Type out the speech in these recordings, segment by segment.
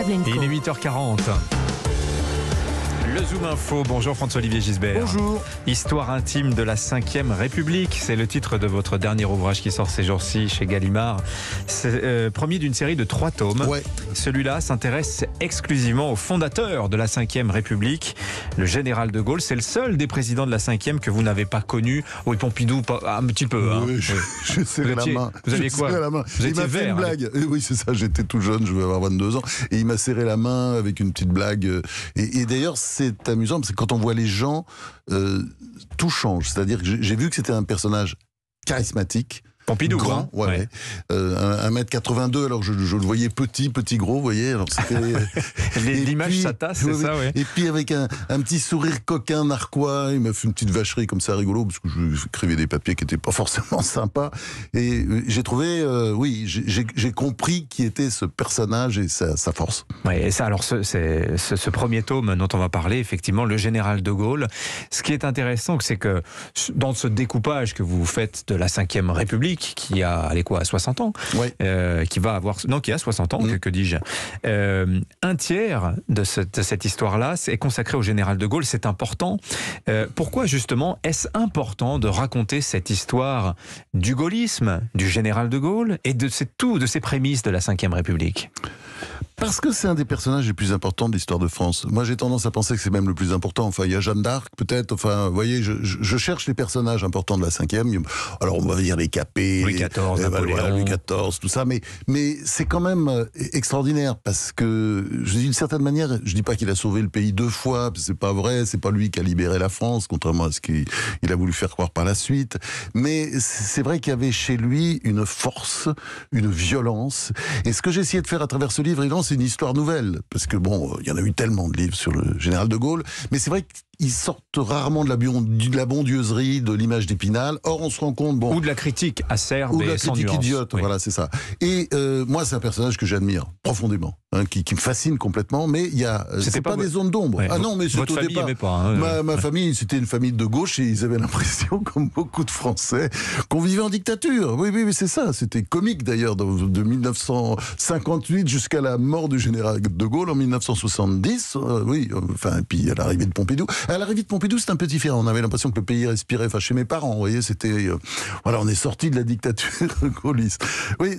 Et il est 8h40. Le Zoom Info, bonjour François-Olivier Gisbert. Bonjour. Histoire intime de la 5ème République, c'est le titre de votre dernier ouvrage qui sort ces jours-ci chez Gallimard. C'est euh, premier d'une série de trois tomes. Celui-là s'intéresse exclusivement au fondateur de la 5ème République, le général de Gaulle. C'est le seul des présidents de la 5ème que vous n'avez pas connu. Oui, Pompidou, ah, un petit peu. Hein. Oui, je, euh, la main. Vous aviez quoi la main. Vous Il m'a fait une blague. oui, c'est ça, j'étais tout jeune, je vais avoir 22 ans. Et il m'a serré la main avec une petite blague. et d'ailleurs, c'est amusant, parce que quand on voit les gens, euh, tout change. C'est-à-dire que j'ai vu que c'était un personnage charismatique, Pompidou, grand, hein, ouais, 1m82, euh, alors je, le voyais petit, petit gros, vous voyez. L'image euh, s'attasse, c'est ça, oui. Et puis avec un, petit sourire coquin narquois, il m'a fait une petite vacherie comme ça rigolo, parce que j'écrivais des papiers qui n'étaient pas forcément sympas. Et euh, j'ai trouvé, oui, j'ai compris qui était ce personnage et sa, force. Ouais, et ça, alors c'est ce, ce, premier tome dont on va parler, effectivement, le général de Gaulle. Ce qui est intéressant, c'est que dans ce découpage que vous faites de la Ve République, qui a, allez 60 ans, euh, qui va avoir, non, qui a 60 ans, mm. que, dis-je, euh, un tiers de cette, histoire-là est consacré au général de Gaulle. C'est important. Euh, pourquoi justement est-ce important de raconter cette histoire du gaullisme, du général de Gaulle et de ces, de ses prémices de la Ve République? parce que c'est un des personnages les plus importants de l'histoire de France. Moi, j'ai tendance à penser que c'est même le plus important. Enfin, il y a Jeanne d'Arc, peut-être. Enfin, vous voyez, je, je, cherche les personnages importants de la cinquième. Alors, on va dire les capés, Louis XIV, euh, Louis XIV, tout ça. Mais, mais c'est quand même euh, extraordinaire parce que, je dis d'une certaine manière, je dis pas qu'il a sauvé le pays deux fois. C'est pas vrai. C'est pas lui qui a libéré la France, contrairement à ce qu'il a voulu faire croire par la suite. Mais c'est vrai qu'il y avait chez lui une force, une violence. Et ce que j'ai essayé de faire à travers ce livre, évidemment, c'est une histoire nouvelle, parce que bon, euh, il y en a eu tellement de livres sur le général de Gaulle, mais c'est vrai qu'ils sortent rarement de la, la bondieuserie, de l'image d'Épinal. Or, on se rend compte, bon, ou de la critique acerbe, ou de la critique idiote, voilà, c'est ça. Et euh, moi, c'est un personnage que j'admire profondément, hein, qui, me fascine complètement, mais il y a, euh, c'est pas, des zones d'ombre. ah non, mais c'est au départ. Pas, hein, ma, ma famille, c'était une famille de gauche et ils avaient l'impression, comme beaucoup de Français, qu'on vivait en dictature. Oui, oui, oui c'est ça. C'était comique d'ailleurs, de 1958 jusqu'à la mort mort du général de Gaulle en 1970. Euh, oui, enfin, et puis à l'arrivée de Pompidou. À l'arrivée de Pompidou, c'est un petit différent. Hein. On avait l'impression que le pays respirait. Enfin, chez mes parents, vous voyez, c'était. Euh, voilà, on est sorti de la dictature gaulliste. Oui,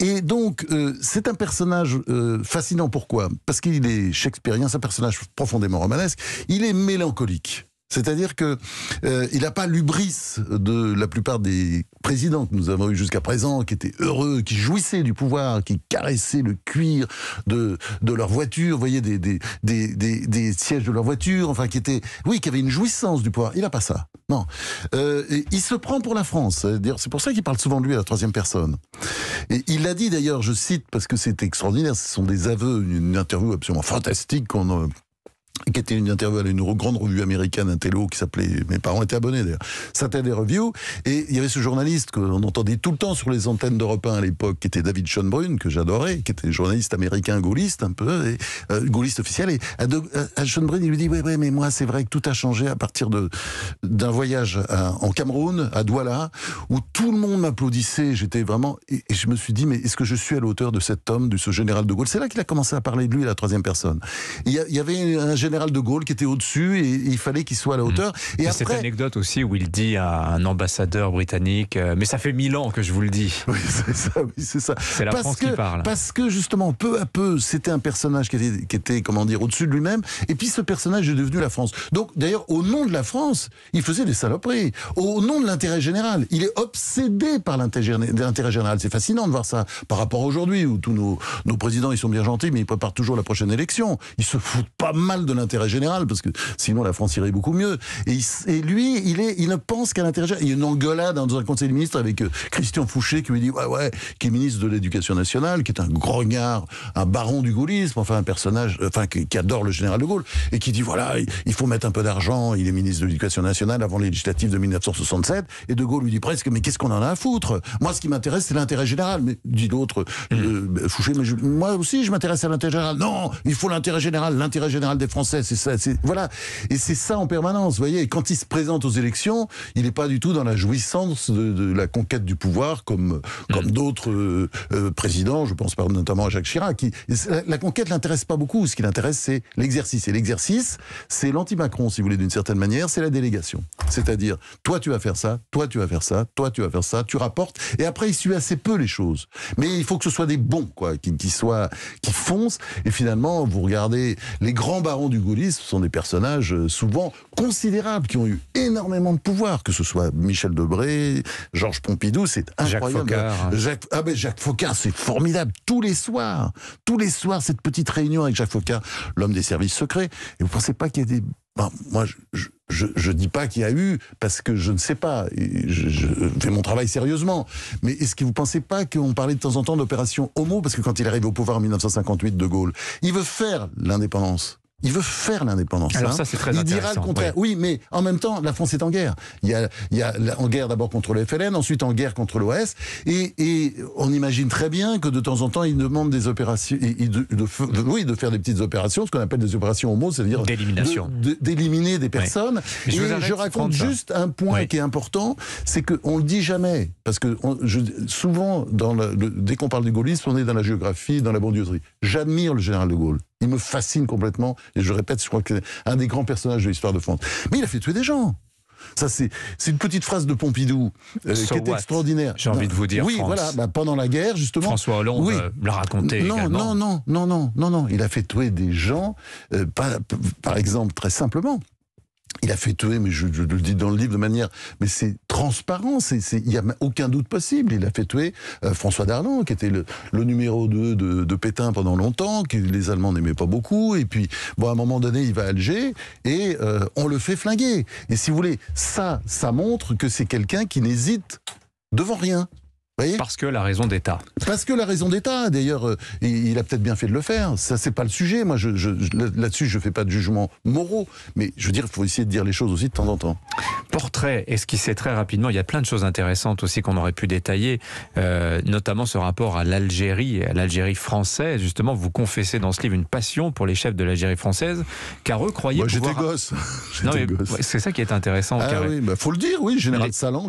et, donc, euh, c'est un personnage fascinant. Pourquoi Parce qu'il est shakespearien, c'est un personnage profondément romanesque. Il est mélancolique. C'est-à-dire que euh, il n'a pas l'ubris de la plupart des présidents que nous avons eus jusqu'à présent, qui étaient heureux, qui jouissaient du pouvoir, qui caressaient le cuir de, de leur voiture, vous voyez, des, des, des, des, sièges de leur voiture, enfin, qui étaient, oui, qui avaient une jouissance du pouvoir. Il n'a pas ça. Non. Euh, il se prend pour la France. C'est pour ça qu'il parle souvent de lui à la troisième personne. Et il l'a dit d'ailleurs, je cite, parce que c'est extraordinaire, ce sont des aveux, une interview absolument fantastique qu'on euh, qui était une interview à une grande revue américaine, un télo qui s'appelait, mes parents étaient abonnés d'ailleurs, Saturday Review, et il y avait ce journaliste qu'on entendait tout le temps sur les antennes d'Europe 1 à l'époque, qui était David Schoenbrunn, que j'adorais, qui était journaliste américain gaulliste, un peu, et, euh, gaulliste officiel, et à, il lui dit, ouais, ouais, mais moi, c'est vrai que tout a changé à partir de, d'un voyage en Cameroun, à Douala, où tout le monde m'applaudissait, j'étais vraiment, et, je me suis dit, mais est-ce que je suis à l'auteur de cet homme, de ce général de Gaulle? C'est là qu'il a commencé à parler de lui, la troisième personne. Il y, avait un général de Gaulle qui était au-dessus et, il fallait qu'il soit à la mmh. hauteur. Et, cette anecdote aussi où il dit à un ambassadeur britannique euh, Mais ça fait mille ans que je vous le dis. Oui, c'est ça. la parce France que, qui parle. Parce que justement, peu à peu, c'était un personnage qui était, comment dire, au-dessus de lui-même. Et puis ce personnage est devenu la France. Donc d'ailleurs, au nom de la France, il faisait des saloperies. Au nom de l'intérêt général, il est obsédé par l'intérêt général. C'est fascinant de voir ça par rapport à aujourd'hui où tous nos, présidents, ils sont bien gentils, mais ils préparent toujours la prochaine élection. Ils se foutent pas mal de l'intérêt l'intérêt général, parce que sinon la France irait beaucoup mieux. Et, et lui, il, est, il ne pense qu'à l'intérêt général. Il y a une engueulade hein, dans un conseil des ministres avec euh, Christian Fouché qui lui dit Ouais, ouais, qui est ministre de l'Éducation nationale, qui est un grognard, un baron du gaullisme, enfin un personnage euh, enfin, qui, adore le général de Gaulle, et qui dit Voilà, il faut mettre un peu d'argent, il est ministre de l'Éducation nationale avant les législatives de 1967, et de Gaulle lui dit presque Mais qu'est-ce qu'on en a à foutre Moi, ce qui m'intéresse, c'est l'intérêt général. Mais dit l'autre, mmh. euh, Fouché, moi aussi, je m'intéresse à l'intérêt général. Non, il faut l'intérêt général, l'intérêt général des Français c'est ça. Voilà. Et c'est ça en permanence, vous voyez. quand il se présente aux élections, il n'est pas du tout dans la jouissance de, la conquête du pouvoir comme, comme mm. d'autres euh, euh, présidents, je pense notamment à Jacques Chirac. Qui, la, conquête l'intéresse pas beaucoup. Ce qui l'intéresse, c'est l'exercice. Et l'exercice, c'est l'anti-Macron, si vous voulez, d'une certaine manière, c'est la délégation. C'est-à-dire, toi tu vas faire ça, toi tu vas faire ça, toi tu vas faire ça, tu rapportes. Et après, il suit assez peu les choses. Mais il faut que ce soit des bons, quoi, qui, qui soient, qui foncent. Et finalement, vous regardez les grands barons du gaullisme sont des personnages euh, souvent considérables, qui ont eu énormément de pouvoir, que ce soit Michel Debré, Georges Pompidou, c'est incroyable. Hein. Jacques ah, ben, Faucard. c'est formidable. Tous les soirs, tous les soirs, cette petite réunion avec Jacques Faucard, l'homme des services secrets. Et vous pensez pas qu'il y a des ben, moi, je ne dis pas qu'il y a eu, parce que je ne sais pas. Je, je fais mon travail sérieusement. Mais est-ce que vous ne pensez pas qu'on parlait de temps en temps d'opération Homo Parce que quand il arrive au pouvoir en 1958, De Gaulle, il veut faire l'indépendance. Il veut faire l'indépendance. Hein. ça, c'est très Il dira le contraire. Oui. mais en même temps, la France est en guerre. Il y a, en guerre d'abord contre le FLN, ensuite en guerre contre l'OS, et, on imagine très bien que de temps en temps, il demande des opérations, de, oui, de faire des petites opérations, ce qu'on appelle des opérations homo, c'est-à-dire d'éliminer des personnes. Je, raconte juste un point qui est important, c'est qu'on le dit jamais, parce que je, souvent, dans le, dès qu'on parle du gaullisme, on est dans la géographie, dans la bondioterie. J'admire le général de Gaulle. Il me fascine complètement. Et je répète, je crois que c'est un des grands personnages de l'histoire de France. Mais il a fait tuer des gens. Ça, c'est une petite phrase de Pompidou euh, qui était extraordinaire. J'ai envie de vous dire. Oui, voilà, bah, pendant la guerre, justement. François Hollande euh, l'a raconté. Non, non, non, non, non, non, non. Il a fait tuer des gens, euh, par exemple, très simplement. Il a fait tuer, mais je, le dis dans le livre de manière, mais c'est transparent, il n'y a aucun doute possible. Il a fait tuer euh, François Darlan, qui était le, numéro 2 de, de, Pétain pendant longtemps, que les Allemands n'aimaient pas beaucoup. Et puis, bon, à un moment donné, il va à Alger et euh, on le fait flinguer. Et si vous voulez, ça, ça montre que c'est quelqu'un qui n'hésite devant rien. Parce que la raison d'État. Parce que la raison d'État, d'ailleurs, euh, il, a peut-être bien fait de le faire. Ça, c'est pas le sujet. Moi, je, là-dessus, je fais pas de jugement moraux. Mais je veux dire, il faut essayer de dire les choses aussi de temps en temps. Portrait, esquissé très rapidement. Il y a plein de choses intéressantes aussi qu'on aurait pu détailler, euh, notamment ce rapport à l'Algérie, à l'Algérie française. Justement, vous confessez dans ce livre une passion pour les chefs de l'Algérie française, car eux croyaient. Moi, j'étais gosse. c'est ça qui est intéressant. Ah, oui, bah, faut le dire, oui, général de Salon.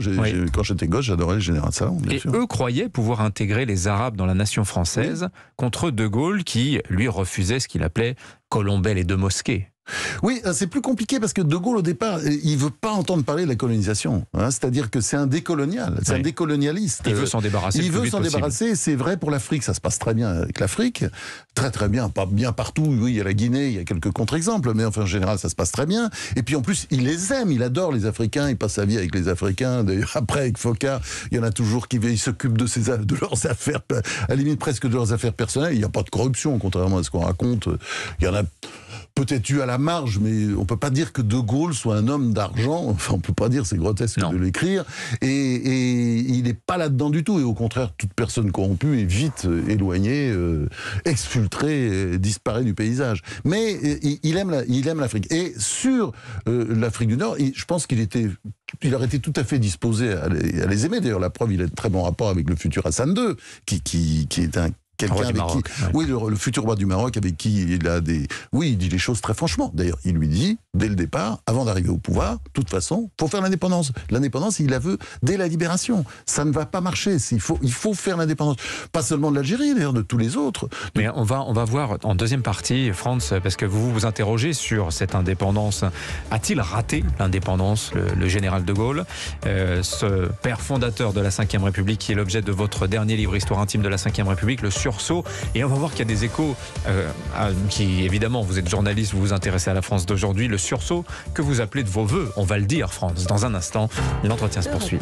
Quand j'étais gosse, j'adorais le général Salan. Bien sûr croyait pouvoir intégrer les Arabes dans la nation française contre De Gaulle qui, lui, refusait ce qu'il appelait Colombait les deux mosquées. Oui, euh, c'est plus compliqué parce que De Gaulle, au départ, euh, il veut pas entendre parler de la colonisation. Hein. C'est-à-dire que c'est un décolonial, c'est un décolonialiste. Il veut s'en débarrasser. Il veut s'en débarrasser. C'est vrai pour l'Afrique, ça se passe très bien avec l'Afrique, très très bien, pas bien partout. Oui, il y a la Guinée, il y a quelques contre-exemples, mais enfin en général, ça se passe très bien. Et puis en plus, il les aime, il adore les Africains, il passe sa vie avec les Africains. D'ailleurs, après avec Focard, il y en a toujours qui s'occupent de, de leurs affaires, à la limite presque de leurs affaires personnelles. Il n'y a pas de corruption, contrairement à ce qu'on raconte. Il y en a peut-être eu à la marge, mais on peut pas dire que De Gaulle soit un homme d'argent. Enfin, on peut pas dire, c'est grotesque de l'écrire. Et, et, il n'est pas là-dedans du tout. Et au contraire, toute personne corrompue est vite euh, éloignée, euh, exfiltrée, disparaît du paysage. Mais euh, il aime, il aime l'Afrique. Et sur l'Afrique du Nord, je pense qu'il était il aurait été tout à fait disposé à les, aimer. D'ailleurs, la preuve, il a de très bon rapport avec le futur Hassan II, qui, qui, qui est un quelqu'un avec qui, oui, le, futur roi du Maroc avec qui il a des, oui, il dit les choses très franchement. D'ailleurs, il lui dit dès le départ, avant d'arriver au pouvoir, de toute façon, faut faire l'indépendance. L'indépendance, il la veut dès la libération. Ça ne va pas marcher. Il faut, il faut faire l'indépendance, pas seulement de l'Algérie, d'ailleurs de tous les autres. Mais on va, on va voir en deuxième partie, France, parce que vous vous interrogez sur cette indépendance. A-t-il raté l'indépendance, le, général de Gaulle, euh, ce père fondateur de la Ve République, qui est l'objet de votre dernier livre Histoire intime de la Ve République, le sursaut. Et on va voir qu'il y a des échos euh, qui, évidemment, vous êtes journaliste, vous vous intéressez à la France d'aujourd'hui, le sursaut que vous appelez de vos voeux. On va le dire, France, dans un instant. L'entretien se poursuit.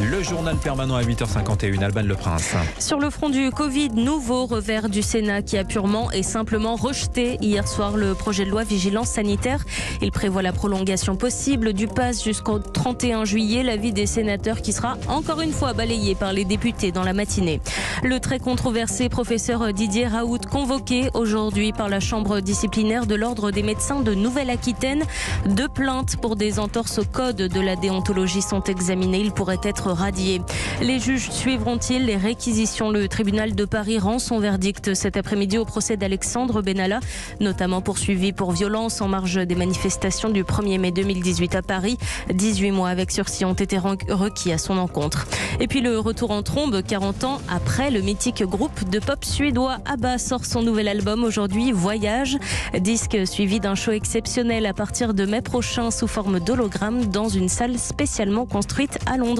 Le journal permanent à 8h51, Alban Le Prince. Sur le front du Covid, nouveau revers du Sénat qui a purement et simplement rejeté hier soir le projet de loi vigilance sanitaire. Il prévoit la prolongation possible du pass jusqu'au 31 juillet, l'avis des sénateurs qui sera encore une fois balayé par les députés dans la matinée. Le très controversé professeur Didier Raoult convoqué aujourd'hui par la Chambre disciplinaire de l'Ordre des médecins de Nouvelle-Aquitaine. Deux plaintes pour des entorses au code de la déontologie sont examinées. Il être radié. Les juges suivront-ils les réquisitions Le tribunal de Paris rend son verdict cet après-midi au procès d'Alexandre Benalla, notamment poursuivi pour violence en marge des manifestations du 1er mai 2018 à Paris. 18 mois avec sursis ont été requis à son encontre. Et puis le retour en trombe 40 ans après le mythique groupe de pop suédois ABBA sort son nouvel album aujourd'hui Voyage, disque suivi d'un show exceptionnel à partir de mai prochain sous forme d'hologramme dans une salle spécialement construite à Londres.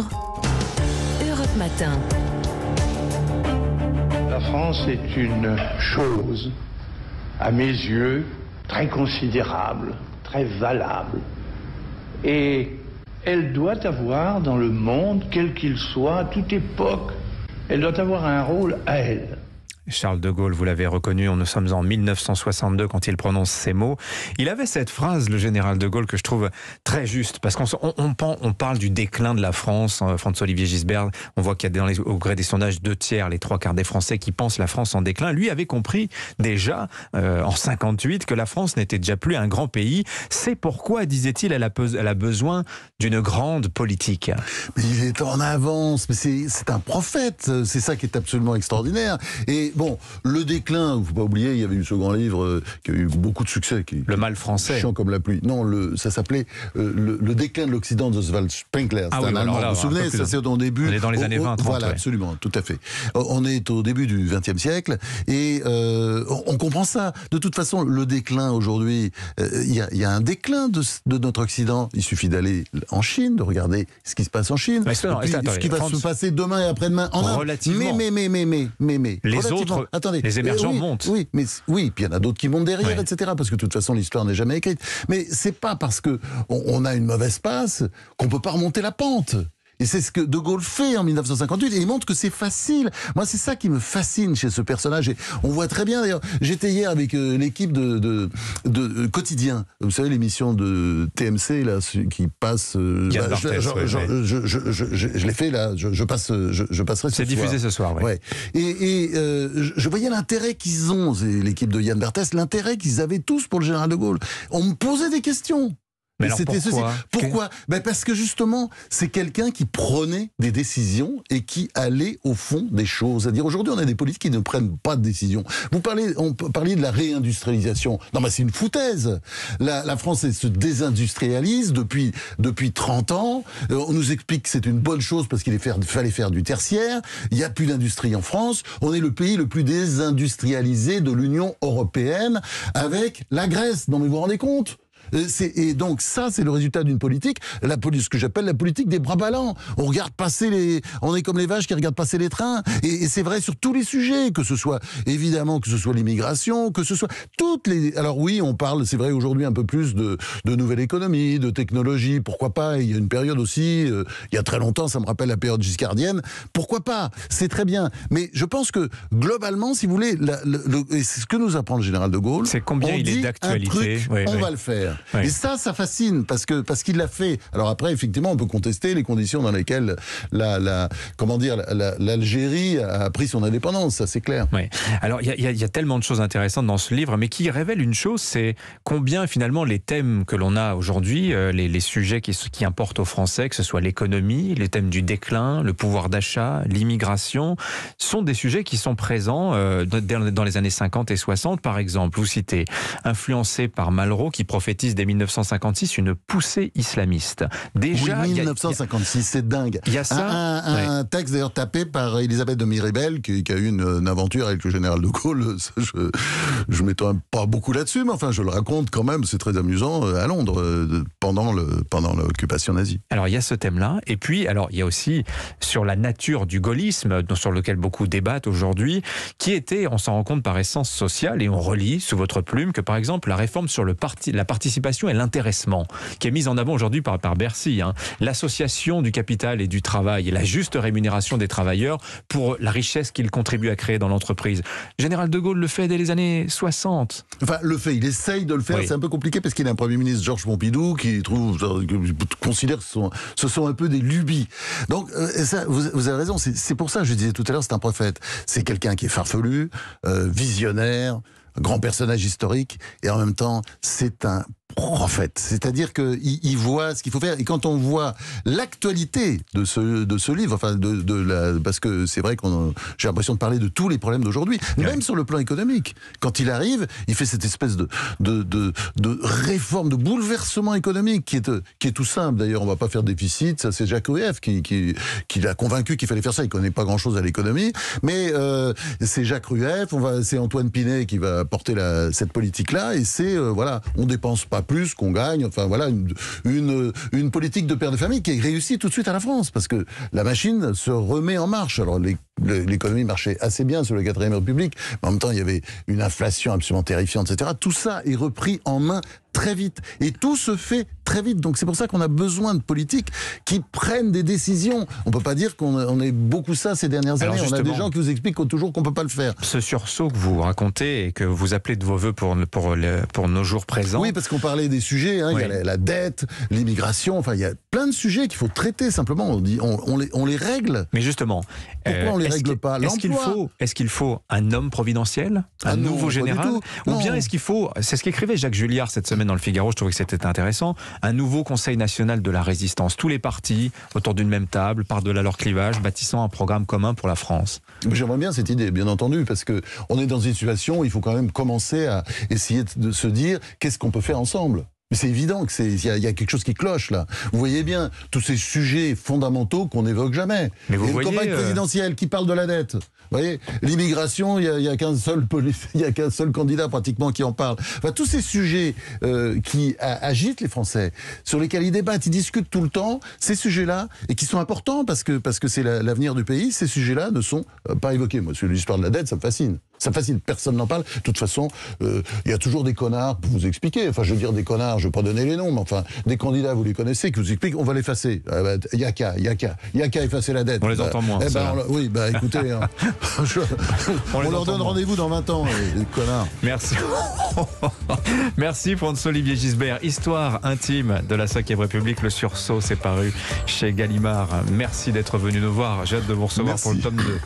Europe Matin. La France est une chose, à mes yeux, très considérable, très valable. Et elle doit avoir dans le monde, quel qu'il soit, à toute époque, elle doit avoir un rôle à elle. Charles de Gaulle, vous l'avez reconnu, nous sommes en 1962 quand il prononce ces mots. Il avait cette phrase, le général de Gaulle, que je trouve très juste, parce qu'on on, on parle du déclin de la France, euh, François-Olivier Gisbert, on voit qu'il y a dans les, au gré des sondages deux tiers, les trois quarts des Français qui pensent la France en déclin. Lui avait compris déjà euh, en 58 que la France n'était déjà plus un grand pays. C'est pourquoi, disait-il, elle, a besoin d'une grande politique. Mais il est en avance, mais c'est un prophète, c'est ça qui est absolument extraordinaire. Et bon, le déclin, ne faut pas oublier, il y avait eu ce grand livre euh, qui a eu beaucoup de succès. Qui, le mal français. Chant comme la pluie. Non, le, ça s'appelait euh, le, déclin de l'Occident de Oswald Spengler. Ah oui, bah alors, vous vous souvenez, ça c'est au début. On est dans les années 20, 30, Voilà, absolument, tout à fait. Euh, on est au début du XXe siècle et on comprend ça. De toute façon, le déclin aujourd'hui, il y, a un déclin de, notre Occident. Il suffit d'aller en Chine, de regarder ce qui se passe en Chine, ce qui va se passer demain et après-demain en Mais, mais, mais, mais, mais, mais, mais. Attendez. Les émergents montent. Oui, mais oui, puis il y en a d'autres qui montent derrière, etc. Parce que de toute façon, l'histoire n'est jamais écrite. Mais c'est pas parce que on, a une mauvaise passe qu'on peut pas remonter la pente. Et c'est ce que De Gaulle fait en 1958 et il montre que c'est facile. Moi, c'est ça qui me fascine chez ce personnage. Et on voit très bien d'ailleurs. J'étais hier avec euh, l'équipe de, de, de euh, Quotidien. Vous savez, l'émission de TMC là, qui passe. Euh, je, l'ai fait là. Je, passe, je, passerai ce C'est diffusé ce soir, oui. Ouais. Et, et euh, je voyais l'intérêt qu'ils ont, l'équipe de Yann Bertès, l'intérêt qu'ils avaient tous pour le général de Gaulle. On me posait des questions. Mais c'était Pourquoi ben Parce que justement, c'est quelqu'un qui prenait des décisions et qui allait au fond des choses. C'est-à-dire, aujourd'hui, on a des politiques qui ne prennent pas de décisions. Vous parlez, on parlait de la réindustrialisation. Non, mais c'est une foutaise. La, France se désindustrialise depuis, depuis 30 ans. Euh, on nous explique que c'est une bonne chose parce qu'il fallait faire du tertiaire. Il n'y a plus d'industrie en France. On est le pays le plus désindustrialisé de l'Union européenne avec la Grèce. Non, mais vous vous rendez compte euh, et donc ça, c'est le résultat d'une politique, la politique, ce que j'appelle la politique des bras ballants. On regarde passer les, on est comme les vaches qui regardent passer les trains. Et, c'est vrai sur tous les sujets, que ce soit évidemment que ce soit l'immigration, que ce soit toutes les. Alors oui, on parle, c'est vrai aujourd'hui un peu plus de, de nouvelle économie, de technologie. Pourquoi pas Il y a une période aussi, euh, il y a très longtemps, ça me rappelle la période giscardienne. Pourquoi pas C'est très bien. Mais je pense que globalement, si vous voulez, ce que nous apprend le général de Gaulle. C'est combien il est d'actualité. on va le faire. Et ça, ça fascine parce que parce qu'il l'a fait. Alors après, effectivement, on peut contester les conditions dans lesquelles la, comment dire l'Algérie a pris son indépendance, ça c'est clair. Oui. Alors il y, a tellement de choses intéressantes dans ce livre, mais qui révèle une chose, c'est combien finalement les thèmes que l'on a aujourd'hui, euh, les, sujets qui, qui importent aux Français, que ce soit l'économie, les thèmes du déclin, le pouvoir d'achat, l'immigration, sont des sujets qui sont présents euh, dans les années 50 et 60, par exemple. Vous citez influencé par Malraux qui prophétise 1956, dès 1956, une poussée islamiste. Déjà, oui, 1956, c'est dingue. Il y a ça. Un, texte d'ailleurs tapé par Elisabeth de Miribel, qui, a eu une, aventure avec le général de Gaulle. je je m'étonne pas beaucoup là-dessus, mais enfin, je le raconte quand même. C'est très amusant euh, à Londres euh, pendant le pendant l'occupation nazie. Alors il y a ce thème-là, et puis alors il y a aussi sur la nature du gaullisme, sur lequel beaucoup débattent aujourd'hui, qui était, on s'en rend compte par essence sociale, et on relit sous votre plume que par exemple la réforme sur le parti, la participation et l'intéressement, qui est mise en avant aujourd'hui par, par Bercy. Hein. L'association du capital et du travail et la juste rémunération des travailleurs pour la richesse qu'ils contribuent à créer dans l'entreprise. Général de Gaulle le fait dès les années 60. Enfin, le fait, il essaye de le faire. C'est un peu compliqué parce qu'il a un Premier ministre, Georges Pompidou, qui trouve, euh, considère que ce sont, ce sont un peu des lubies. Donc, euh, ça, vous, avez raison. C'est pour ça, je disais tout à l'heure, c'est un prophète. C'est quelqu'un qui est farfelu, euh, visionnaire, grand personnage historique, et en même temps, c'est un en fait, C'est-à-dire qu'il voit ce qu'il faut faire. Et quand on voit l'actualité de ce, de ce livre, enfin de, la, parce que c'est vrai qu'on j'ai l'impression de parler de tous les problèmes d'aujourd'hui, même sur le plan économique. Quand il arrive, il fait cette espèce de, de, de, réforme, de bouleversement économique qui est, qui est tout simple. D'ailleurs, on va pas faire déficit. Ça, c'est Jacques Rueff qui, qui, qui l'a convaincu qu'il fallait faire ça. Il ne connaît pas grand-chose à l'économie. Mais euh, c'est Jacques Rueff, c'est Antoine Pinet qui va porter cette politique-là. Et c'est, euh, voilà, on dépense pas plus qu'on gagne. Enfin voilà, une, une, politique de père de famille qui est réussie tout de suite à la France, parce que la machine se remet en marche. Alors l'économie marchait assez bien sur la 4ème République, mais en même temps il y avait une inflation absolument terrifiante, etc. Tout ça est repris en main très vite. Et tout se fait très vite. Donc c'est pour ça qu'on a besoin de politiques qui prennent des décisions. On ne peut pas dire qu'on est beaucoup ça ces dernières années. On a des gens qui vous expliquent toujours qu'on ne peut pas le faire. Ce sursaut que vous racontez et que vous appelez de vos voeux pour, pour, pour nos jours présents. Oui, parce qu'on parlait des sujets. Hein. Il y a la, dette, l'immigration. Enfin, il y a plein de sujets qu'il faut traiter simplement. On, dit, on, les, on les règle. Mais justement, pourquoi on les euh, règle pas Est-ce qu'il faut, est qu'il faut un homme providentiel Un ah nouveau général Ou bien est-ce qu'il faut, c'est ce qu'écrivait Jacques Julliard cette semaine dans le Figaro, je trouvais que c'était intéressant, un nouveau Conseil national de la résistance. Tous les partis autour d'une même table, par-delà leur clivage, bâtissant un programme commun pour la France. J'aimerais bien cette idée, bien entendu, parce que on est dans une situation où il faut quand même commencer à essayer de se dire qu'est-ce qu'on peut faire ensemble c'est évident que c'est il y, y, a quelque chose qui cloche là. Vous voyez bien tous ces sujets fondamentaux qu'on n'évoque jamais. Mais vous euh, présidentielles qui parle de la dette. Vous voyez, l'immigration, il n'y a, y a qu'un seul il y a qu'un seul candidat pratiquement qui en parle. Enfin, tous ces sujets euh, qui agitent les Français, sur lesquels ils débattent, ils discutent tout le temps ces sujets-là et qui sont importants parce que parce que c'est l'avenir du pays. Ces sujets-là ne sont euh, pas évoqués. Moi, l'histoire de la dette, ça me fascine. Ça facile, personne n'en parle. De toute façon, euh, il y a toujours des connards pour vous expliquer. Enfin, je veux dire des connards, je ne vais pas donner les noms, mais enfin, des candidats, vous les connaissez, qui vous expliquent, on va l'effacer. Il ah bah, Yaka, Yaka, a qu'à, effacer la dette. On les entend bah, moins. Eh ben, hein. oui, bah écoutez, hein. on, leur donne rendez-vous dans 20 ans, les, connards. Merci. Merci François-Olivier Gisbert. Histoire intime de la 5 République, le sursaut, s'est paru chez Gallimard. Merci d'être venu nous voir. J'ai hâte de vous recevoir pour le tome 2.